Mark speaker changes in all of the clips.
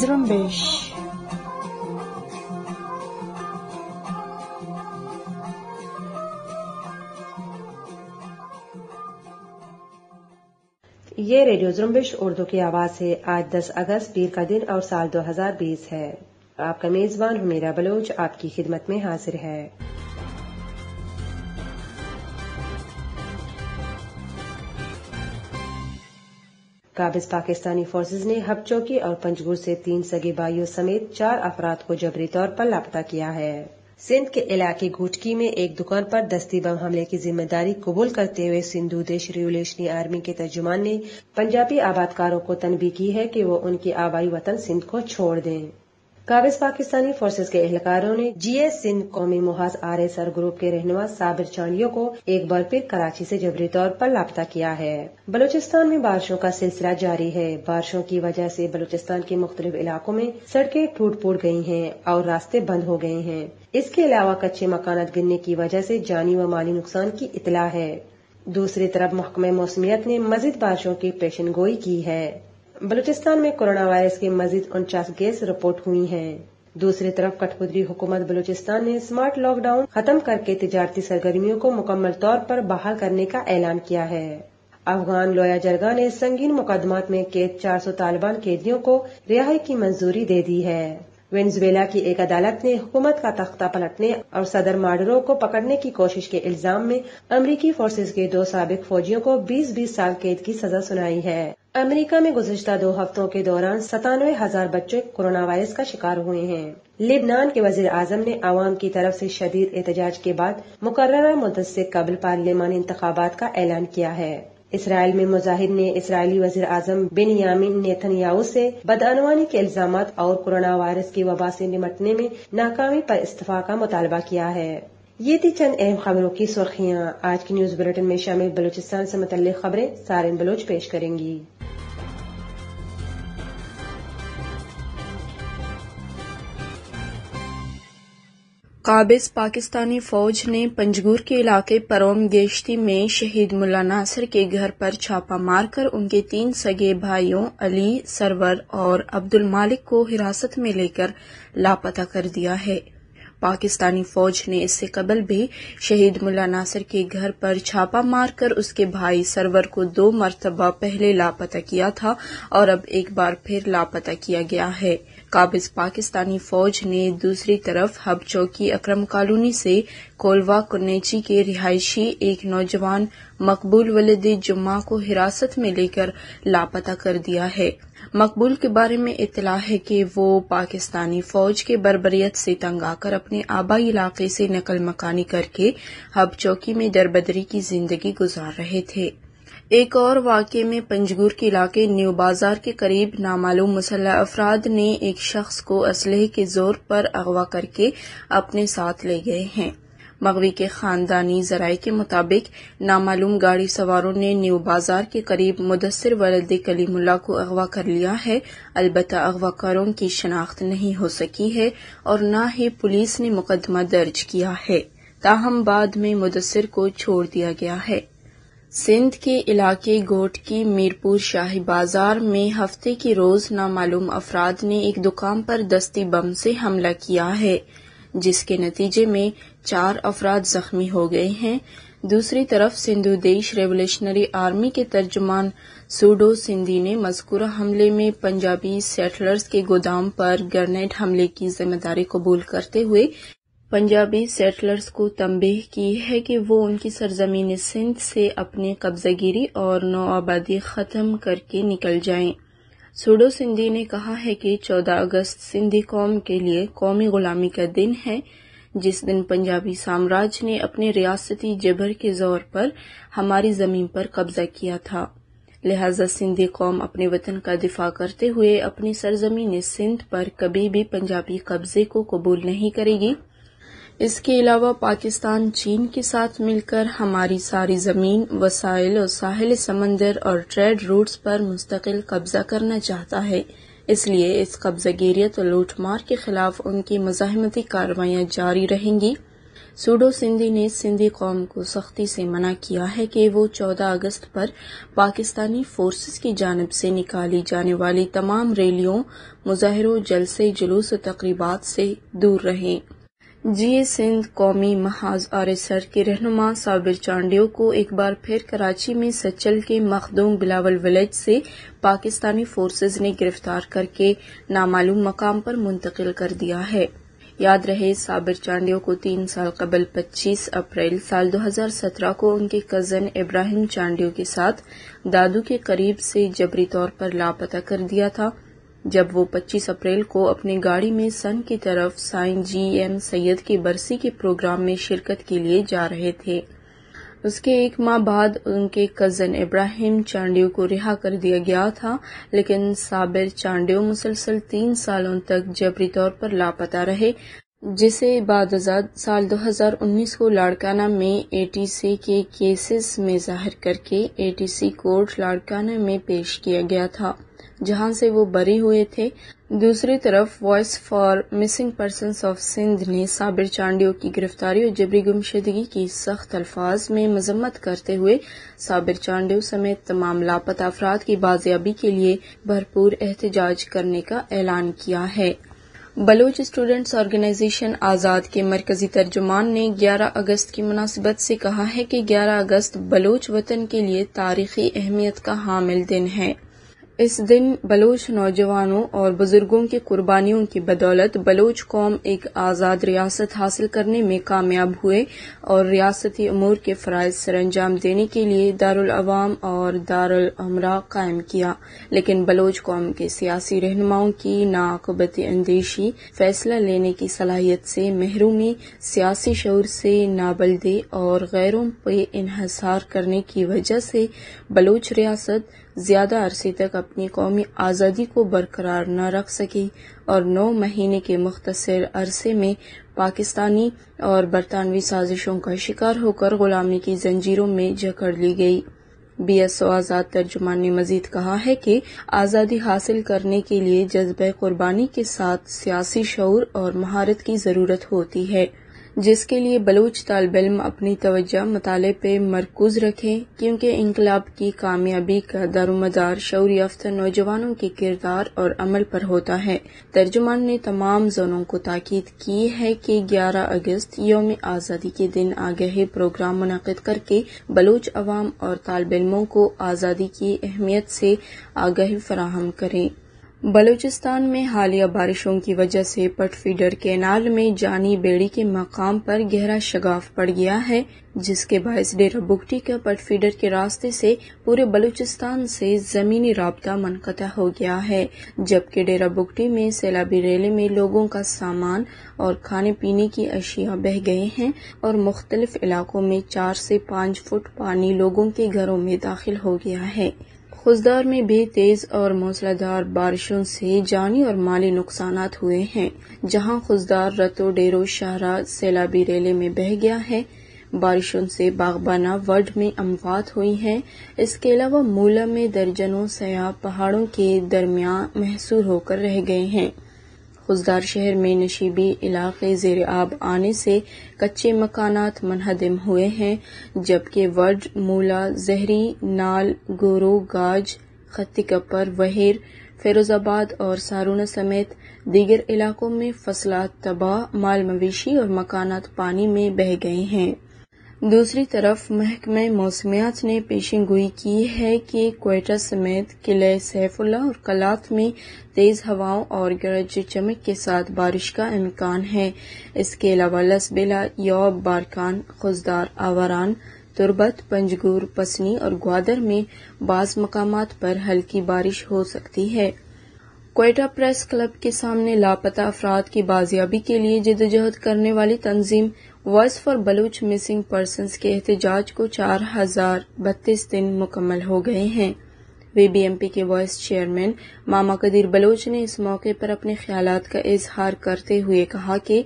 Speaker 1: zrumbish
Speaker 2: ये radio जुम्बिश Urdu की आवाज है आज 10 अगस्त पीर का दिन और साल 2020 है आपका मेजबान हमीरा बलोच आपकी खिदमत में हाजिर है काबिज पाकिस्तानी फोर्सेज ने हपचौकी और पंचगुर से तीन सगे भाइयों समेत चार अफराद को जबरी तौर पर लापता किया है सिंध के इलाके घुटकी में एक दुकान पर दस्ती बम हमले की जिम्मेदारी कबूल करते हुए सिंधु देश रिवोल्यूशनरी आर्मी के तर्जुमान ने पंजाबी आबादकारों को तनबी की है कि वो उनकी आबाई वतन सिंध को छोड़ दें काबिज पाकिस्तानी फोर्सेज के एहलकारों ने एस सिंध कौमी मुहाज आर एस आर ग्रुप के रहनुमा साबिर चांडियो को एक बार फिर कराची से जबरी तौर पर लापता किया है बलूचिस्तान में बारिशों का सिलसिला जारी है बारिशों की वजह से बलूचिस्तान के मुख्तलिफ इलाकों में सड़कें टूट फूट गई हैं और रास्ते बंद हो गए हैं इसके अलावा कच्चे मकान गिरने की वजह से जानी व माली नुकसान की इतला है दूसरी तरफ महकमे मौसमियात ने मजीद बारिशों की पेशन गोई की है बलूचिस्तान में कोरोना वायरस के मजीद उनचास केस रिपोर्ट हुई हैं दूसरी तरफ कठपुतरी हुकूमत बलूचिस्तान ने स्मार्ट लॉकडाउन खत्म करके तजारती सरगर्मियों को मुकम्मल तौर पर बहाल करने का ऐलान किया है अफगान लोया जरगा ने संगीन मुकदमात में कैद 400 तालिबान कैदियों को रिहाई की मंजूरी दे दी है वेंजुएला की एक अदालत ने हुकूमत का तख्ता पलटने और सदर मार्डरों को पकड़ने की कोशिश के इल्जाम में अमरीकी फोर्सेज के दो सबक फौजियों को 20-20 साल कैद की सजा सुनाई है अमेरिका में गुजशत दो हफ्तों के दौरान सतानवे हजार बच्चे कोरोना वायरस का शिकार हुए हैं लेबनान के वजीर आजम ने आवाम की तरफ से शदीद एहतजाज के बाद मुकर्रा मुदत से कबल पार्लियामानी इंतबात का ऐलान किया है इसराइल में मुजाहिद ने इसराइली वजीर आजम बिन यामिन नेथनयाहू से बदअनवानी के इल्जाम और कोरोना वायरस की वबा से निमटने में नाकामी पर इस्तीफा का मुतालबा किया है ये थी चंद अहम खबरों की सुर्खियाँ आज की न्यूज बुलेटिन में शामिल बलूचिस्तान से मुतल खबरें सारे बलोच पेश करेंगी
Speaker 1: काबिज पाकिस्तानी फौज ने पंजगूर के इलाके परोम गेश्ती में शहीद मुला नासर के घर पर छापा मारकर उनके तीन सगे भाइयों अली सरवर और अब्दुल मालिक को हिरासत में लेकर लापता कर दिया है पाकिस्तानी फौज ने इससे कबल भी शहीद मुला नासर के घर पर छापा मारकर उसके भाई सरवर को दो मरतबा पहले लापता किया था और अब एक बार फिर लापता किया गया है काबिज पाकिस्तानी फौज ने दूसरी तरफ हब चौकी अक्रम कॉलोनी से कोलवा कुनेची के रिहायशी एक नौजवान मकबूल वलद जुम्मा को हिरासत में लेकर लापता कर दिया है मकबूल के बारे में इतला है कि वो पाकिस्तानी फौज के बरबरीत से तंग आकर अपने आबाई इलाके से नकल मकानी करके हब चौकी में दरबदरी की जिंदगी गुजार रहे थे एक और वाक्य में पंजगुर के इलाके न्यू बाजार के करीब नामालूम मसल अफराद ने एक शख्स को असलहे के जोर पर अगवा करके अपने साथ ले गए हैं मगवी के खानदानी जराये के मुताबिक नामालूम गाड़ी सवारों ने न्यू बाजार के करीब मुदसर वलद कलीमुल्ला को अगवा कर लिया है अलबत् अगवाकारों की शनाख्त नहीं हो सकी है और न ही पुलिस ने मुकदमा दर्ज किया है ताहम बाद में मुदसर को छोड़ दिया गया है सिंध के इलाके गोट की मीरपुर शाही बाजार में हफ्ते के रोज नामालूम अफराद ने एक दुकान पर दस्ती बम से हमला किया है जिसके नतीजे में चार अफराद जख्मी हो गए हैं दूसरी तरफ सिंधु देश रेवोल्यूशनरी आर्मी के तर्जुमान सूडो सिंधी ने मजकूरा हमले में पंजाबी सेटलर्स के गोदाम पर ग्रेनेड हमले की जिम्मेदारी कबूल करते हुए पंजाबी सेटलर्स को तंबीह की है कि वो उनकी सरजमीन सिंध से अपने कब्जागिरी और नौआबादी ख़त्म करके निकल जाएं। सूडो सिंधी ने कहा है कि 14 अगस्त सिंधी कौम के लिए कौमी गुलामी का दिन है जिस दिन पंजाबी साम्राज्य ने अपने रियासती जबर के जोर पर हमारी ज़मीन पर कब्जा किया था लिहाजा सिंधी कौम अपने वतन का दिफा करते हुए अपनी सरजमीन सिंध पर कभी भी पंजाबी कब्जे को कबूल नहीं करेगी इसके अलावा पाकिस्तान चीन के साथ मिलकर हमारी सारी ज़मीन वसाइल और साहिल समंदर और ट्रेड रूट्स पर मुस्तकिल कब्जा करना चाहता है इसलिए इस कब्जागेरियत और लूटमार के खिलाफ उनकी मजामती कार्रवाइयां जारी रहेंगी सूडो सिंधी ने सिंधी कौम को सख्ती से मना किया है कि वो 14 अगस्त पर पाकिस्तानी फोर्सेस की जानब से निकाली जाने वाली तमाम रैलियों मुजाहरों जलसे जुलूस और से दूर रहें जी सिंध कौमी महाज और सर के रहनुमा साबिर चांडियो को एक बार फिर कराची में सचल के मखदूम बिलावल विलेज से पाकिस्तानी फोर्सेज ने गिरफ्तार करके नामालूम मकाम पर मुंतकिल कर दिया है याद रहे साबिर चांडियो को तीन साल कबल 25 अप्रैल साल 2017 को उनके कजन इब्राहिम चांडियो के साथ दादू के करीब से जबरी तौर पर लापता कर दिया था जब वो 25 अप्रैल को अपनी गाड़ी में सन की तरफ साइन जी एम सैयद की बरसी के प्रोग्राम में शिरकत के लिए जा रहे थे उसके एक माह बाद उनके कज़न इब्राहिम चांडियो को रिहा कर दिया गया था लेकिन साबिर चांडियो मुसलसल तीन सालों तक जबरी तौर पर लापता रहे जिसे बाद साल 2019 को लाड़काना में एटीसी के केसेस में जाहिर करके एटीसी कोर्ट लाड़काना में पेश किया गया था जहां से वो बरे हुए थे दूसरी तरफ voice for missing person of Sindh ने साबिर चांडियो की गिरफ्तारी और जबरी गुमशदगी की सख्त अल्फाज में मजम्मत करते हुए साबिर चांडियो समेत तमाम लापता अफराद की बाजियाबी के लिए भरपूर एहतजाज करने का ऐलान किया है बलोच स्टूडेंट्स ऑर्गेनाइजेशन आज़ाद के मरकजी तर्जुमान ने 11 अगस्त की मुनासिबत से कहा है कि 11 अगस्त बलोच वतन के लिए तारीखी अहमियत का हामिल दिन है इस दिन बलोच नौजवानों और बुजुर्गों की कुर्बानियों की बदौलत बलोच कौम एक आज़ाद रियासत हासिल करने में कामयाब हुए और रियासती अमूर के फ़रज़ सर अंजाम देने के लिए अवाम और अमरा कायम किया लेकिन बलोच कौम के सियासी रहनुमाओं की नाकबत अंदेशी फैसला लेने की सलाहियत से महरूमी सियासी शौर से नाबलदे और गैरों पर इहसार करने की वजह से बलोच रियासत ज़्यादा अरसे तक अपनी कौमी आज़ादी को बरकरार न रख सकी और नौ महीने के मुख्तर अरसे में पाकिस्तानी और बरतानवी साजिशों का शिकार होकर गुलामी की जंजीरों में जकड़ ली गई बी एस ओ आज़ाद तर्जुमान ने मजीद कहा है कि आज़ादी हासिल करने के लिए जज्ब कुर्बानी के साथ सियासी शौर और महारत की ज़रूरत होती है जिसके लिए बलूच तालब इम अपनी तोज्ह मताले पर मरकूज़ रखें क्योंकि इनकलाब की कामयाबी का दारोमदार शौर याफ्ता नौजवानों के किरदार और अमल पर होता है तर्जुमान ने तमाम जोनों को ताकीद की है कि ग्यारह अगस्त योम आज़ादी के दिन आगे प्रोग्राम मुनद करके बलूच अवाम और तालब इलमों को आज़ादी की अहमियत से आगह फराहम करें बलूचिस्तान में हालिया बारिशों की वजह से पटफीडर केनाल में जानी बेड़ी के मकाम पर गहरा शगाफ पड़ गया है जिसके बायस डेरा बुगटी का पटफीडर के रास्ते से पूरे बलूचिस्तान से जमीनी रबता मनकता हो गया है जबकि डेरा बुगटी में सैलाबी रैली में लोगों का सामान और खाने पीने की अशिया बह गए हैं और मुख्तलिफ इलाकों में चार से पाँच फुट पानी लोगों के घरों में दाखिल हो गया है खुजदार में भी तेज और मौसलाधार बारिशों से जानी और माली नुकसान हुए हैं जहां खुजदार रतो डेरो शाहरा सैलाबी रेले में बह गया है बारिशों से बागबाना वर्ड में अमवात हुई है इसके अलावा मूला में दर्जनों सयाह पहाड़ों के दरमियान महसूर होकर रह गए हैं खुशदार शहर में नशीबी इलाके जेर आब आने से कच्चे मकानात मनहदम हुए हैं जबकि वर्ड मूला जहरी नाल गोरो गाज कपर वहीर फिरोजाबाद और सारूना समेत दीगर इलाकों में फसलात तबाह माल मवेशी और मकानात पानी में बह गए हैं दूसरी तरफ महकमे मौसमियात ने पेशेन गोई की है कि क्वेटा समेत किले सैफुल्ला और कलात में तेज़ हवाओं और गरज चमक के साथ बारिश का इम्कान है इसके अलावा लसबेला यौब बारकान खुजदार आवारान तुरबत पंजगूर पसनी और ग्वादर में बाज मकाम पर हल्की बारिश हो सकती है कोयटा प्रेस क्लब के सामने लापता अफराद की बाजियाबी के लिए जदोजहद करने वाली तंजीम voice for Baloch missing person के एहतजाज को चार हजार बत्तीस दिन मुकम्मल हो गए हैं वीबीएमपी के वॉइस चेयरमैन मामा कदीर बलोच ने इस मौके पर अपने ख्याल का इजहार करते हुए कहा कि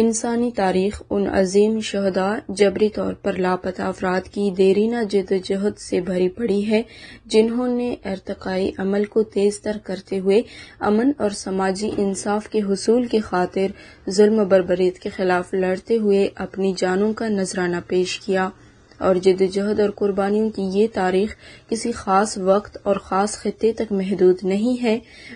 Speaker 1: इंसानी तारीख उन अजीम शहदा जबरी तौर पर लापता अफराद की देरीना जदोजहद से भरी पड़ी है जिन्होंने अरतकई अमल को तेज तर करते हुए अमन और समाजी इंसाफ के हसूल की खातिर जुल्म बरबरीत के खिलाफ लड़ते हुए अपनी जानों का नजराना पेश किया और जदजहद और कुर्बानियों की ये तारीख किसी ख़ास वक्त और ख़ास ख़त्े तक महदूद नहीं है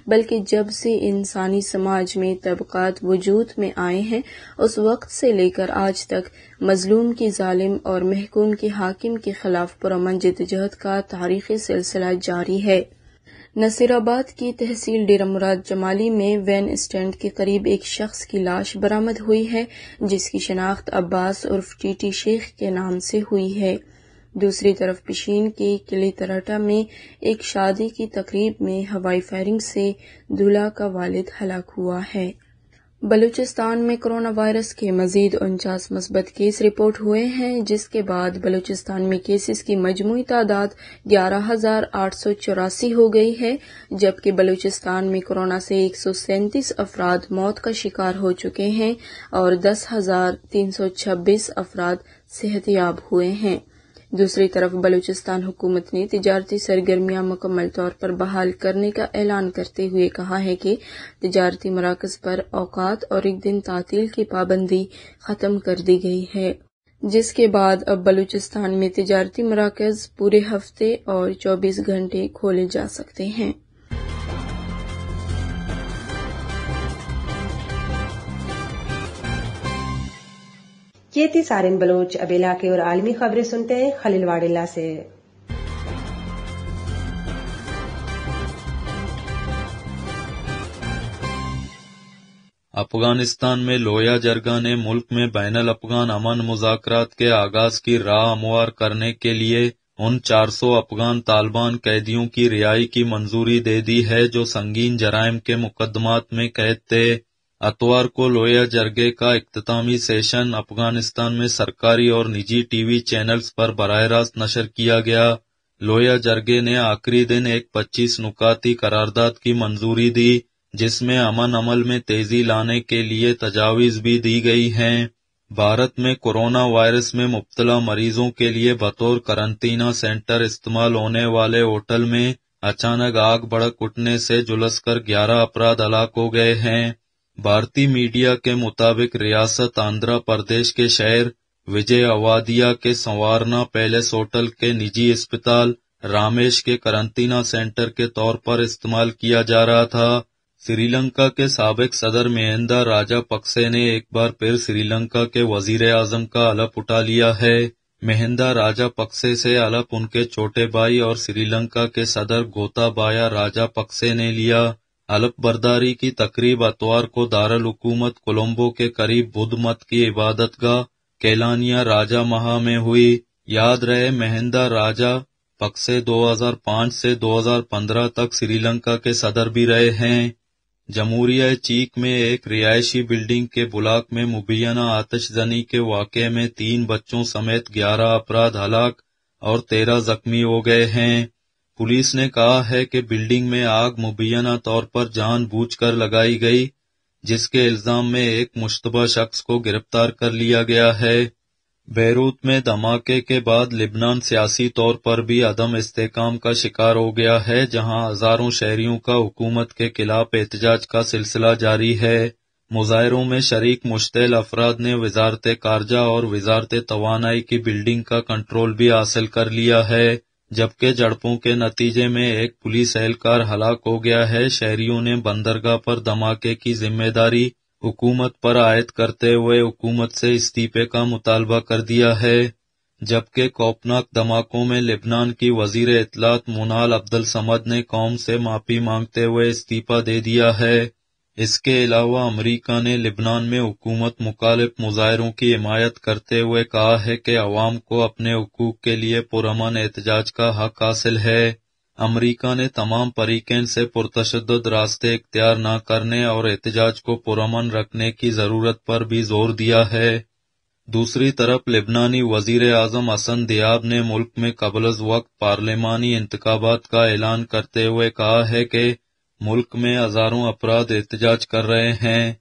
Speaker 1: बल्कि जब से इंसानी समाज में तबक़ात वजूद में आए हैं उस वक्त से लेकर आज तक मजलूम की ालिम और महकूम के हाकिम के खिलाफ पुरमन जदजहद का तारीखी सिलसिला जारी है नसीराबाद की तहसील डेरा मुराद जमाली में वैन स्टैंड के करीब एक शख्स की लाश बरामद हुई है जिसकी शनाख्त अब्बास उर्फ टीटी शेख के नाम से हुई है दूसरी तरफ पिशीन के किले तराटा में एक शादी की तकरीब में हवाई फायरिंग से दूल्हा का वालिद हलाक हुआ है बलूचिस्तान में कोरोना वायरस के मजीद उनचास मस्बत केस रिपोर्ट हुए हैं जिसके बाद बलूचिस्तान में केसेस की मजमू तादाद ग्यारह हजार आठ सौ चौरासी हो गई है जबकि बलूचिस्तान में कोरोना से एक सौ सैंतीस अफराद मौत का शिकार हो चुके हैं और दस हजार तीन सौ छब्बीस अफराद हुए हैं दूसरी तरफ बलूचिस्तान हुकूमत ने तजारती सरगर्मियां मुकम्मल तौर पर बहाल करने का ऐलान करते हुए कहा है कि तजारती मराकज पर औकात और एक दिन तातील की पाबंदी खत्म कर दी गई है जिसके बाद अब बलूचिस्तान में तजारती मराकज पूरे हफ्ते और 24 घंटे खोले जा सकते हैं
Speaker 2: थी सारिन बलोच अब इलाके और आलमी खबरें सुनते हैं खलील वाडिल्ला से
Speaker 3: अफगानिस्तान में लोया जरगा ने मुल्क में बैन अफगान अमन मुजात के आगाज की राह हमवार करने के लिए उन 400 अफगान तालिबान कैदियों की रिहाई की मंजूरी दे दी है जो संगीन जराइम के मुकदमात में कैद थे अतवार को लोया जरगे का अख्तामी सेशन अफगानिस्तान में सरकारी और निजी टीवी चैनल्स पर बरह रास्त नशर किया गया लोया जरगे ने आखिरी दिन एक 25 नुकाती करारदाद की मंजूरी दी जिसमें अमन अमल में तेजी लाने के लिए तजावीज भी दी गई हैं। भारत में कोरोना वायरस में मुबतला मरीजों के लिए बतौर करंतना सेंटर इस्तेमाल होने वाले होटल में अचानक आग भड़क उठने से कर ग्यारह अपराध हलाक हो गए हैं भारतीय मीडिया के मुताबिक रियासत आंध्र प्रदेश के शहर विजय अवादिया के संवारना पैलेस होटल के निजी अस्पताल रामेश के करंतना सेंटर के तौर पर इस्तेमाल किया जा रहा था श्रीलंका के सबक सदर महिंदा राजा पक्से ने एक बार फिर श्रीलंका के वजीर आजम का अलप उठा लिया है मेहंदा राजा पक्से से अलप उनके छोटे भाई और श्रीलंका के सदर गोताबाया राजा पक्से ने लिया अल्पबरदारी की तकरीब अतवार को हुकूमत कोलंबो के करीब बुद्ध मत की इबादतगाह कैलानिया राजा महा में हुई याद रहे महिंदा राजा पक्से 2005 से 2015 तक श्रीलंका के सदर भी रहे हैं जमहूरिया चीक में एक रिहायशी बिल्डिंग के ब्लाक में मुबैना आतशजनी के वाक़े में तीन बच्चों समेत 11 अपराध हलाक और 13 जख्मी हो गए हैं पुलिस ने कहा है कि बिल्डिंग में आग मुबैना तौर पर जानबूझकर लगाई गई जिसके इल्जाम में एक मुश्तबा शख्स को गिरफ्तार कर लिया गया है बैरूत में धमाके के बाद लिबनान सियासी तौर पर भी अदम इस्तेकाम का शिकार हो गया है जहां हजारों शहरियों का हुकूमत के खिलाफ एहतजाज का सिलसिला जारी है मुजाहरों में शरीक मुश्तिल अफराद ने वजारत कारजा और वजारत तोानाई की बिल्डिंग का कंट्रोल भी हासिल कर लिया है जबकि झड़पों के नतीजे में एक पुलिस एहलकार हलाक हो गया है शहरियों ने बंदरगाह पर धमाके की जिम्मेदारी हुकूमत पर आयद करते हुए हुकूमत से इस्तीफे का मुतालबा कर दिया है जबकि कोपनाक धमाकों में लेबनान की वजीर इतलात मोनाल अब्दुल समद ने कौम से माफी मांगते हुए इस्तीफा दे दिया है इसके अलावा अमरीका ने लिबनान में हुकूमत मुखालिफ मुजाहरों की हिमायत करते हुए कहा है कि अवाम को अपने हकूक के लिए पुरमन एहतजाज का हक हासिल है अमरीका ने तमाम परीकेन से पुरतशद रास्ते इख्तियार न करने और एहतजाज को पुरमन रखने की जरूरत पर भी जोर दिया है दूसरी तरफ लिबनानी वजीर आजम असन दियाब ने मुल्क में कबलज वक्त पार्लियामानी इंतबात का ऐलान करते हुए कहा है कि मुल्क में हजारों अपराध एहतजाज कर रहे हैं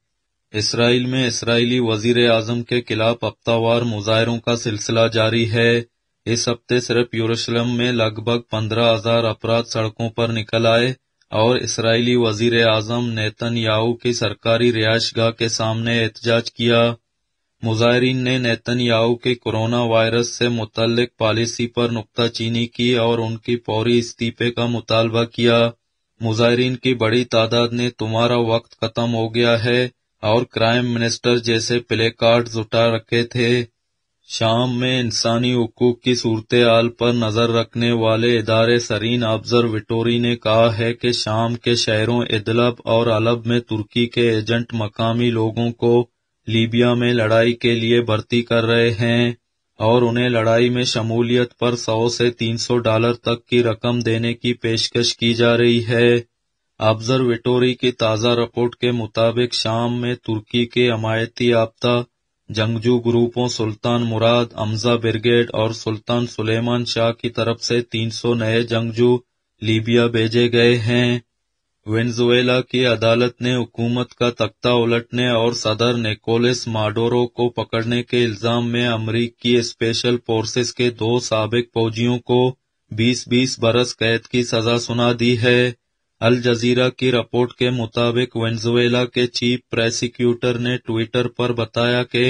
Speaker 3: इसराइल में इसराइली वजीर आजम के खिलाफ हफ्तावार मुजाहरों का सिलसिला जारी है इस हफ्ते सिर्फ यूरोशलम में लगभग पंद्रह हजार अपराध सड़कों पर निकल आए और इसराइली वजीर आजम नेतन याहू की सरकारी रिहायशगाह के सामने एहतजाज किया मुजाहरीन ने नेतन याहू के कोरोना वायरस से मुतल पॉलिसी पर नुकताचीनी की और उनकी फौरी इस्तीफे का मुतालबा किया मुजाहरीन की बड़ी तादाद ने तुम्हारा वक्त खत्म हो गया है और क्राइम मिनिस्टर जैसे प्ले कार्ड उठा रखे थे शाम में इंसानी हकूक की सूरत आल पर नजर रखने वाले इदारे सरीन ऑब्जर्वेटोरी ने कहा है कि शाम के शहरों इदलब और अलब में तुर्की के एजेंट मकामी लोगों को लीबिया में लड़ाई के लिए भर्ती कर रहे हैं और उन्हें लड़ाई में शमूलियत पर 100 से 300 डॉलर तक की रकम देने की पेशकश की जा रही है ऑब्जर्वेटोरी की ताज़ा रिपोर्ट के मुताबिक शाम में तुर्की के अमायती याफ्ता जंगजू ग्रुपों सुल्तान मुराद अमजा ब्रिगेड और सुल्तान सुलेमान शाह की तरफ से 300 नए जंगजू लीबिया भेजे गए हैं वेनेजुएला की अदालत ने हुकूमत का तख्ता उलटने और सदर निकोलस माडोरो को पकड़ने के इल्जाम में अमरीकी स्पेशल फोर्सेस के दो सबक फौजियों को 20-20 बरस कैद की सजा सुना दी है अल जजीरा की रिपोर्ट के मुताबिक वेनेजुएला के चीफ प्रोसिक्यूटर ने ट्विटर पर बताया कि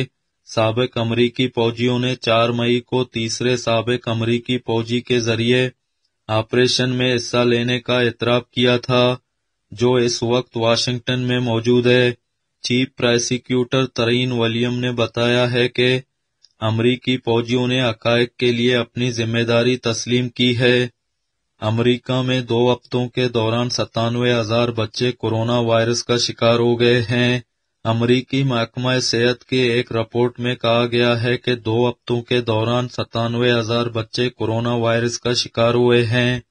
Speaker 3: सबक अमरीकी फौजियों ने 4 मई को तीसरे सबक अमरीकी फौजी के जरिए ऑपरेशन में हिस्सा लेने का एतराफ किया था जो इस वक्त वाशिंगटन में मौजूद है चीफ प्रोसिक्यूटर तरीन वलियम ने बताया है कि अमरीकी फौजियों ने हकायक के लिए अपनी जिम्मेदारी तस्लीम की है अमरीका में दो हफ्तों के दौरान सतानवे हजार बच्चे कोरोना वायरस का शिकार हो गए हैं अमरीकी महकमा सेहत की एक रिपोर्ट में कहा गया है कि दो हफ्तों के दौरान सतानवे हजार बच्चे कोरोना वायरस का शिकार हुए हैं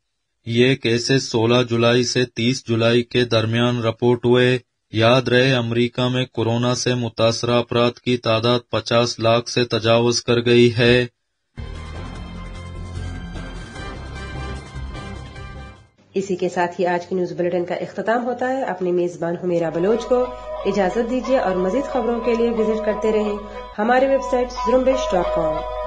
Speaker 3: ये केसेस 16 जुलाई से 30 जुलाई के दरमियान रिपोर्ट हुए याद रहे अमेरिका में कोरोना से मुतासर अपराध की तादाद 50 लाख से तजावज कर गई है
Speaker 2: इसी के साथ ही आज की न्यूज बुलेटिन का अख्ताम होता है अपने मेजबान हमेरा बलोच को इजाजत दीजिए और मजीद खबरों के लिए विजिट करते रहें हमारी वेबसाइट जुम्बेश डॉट कॉम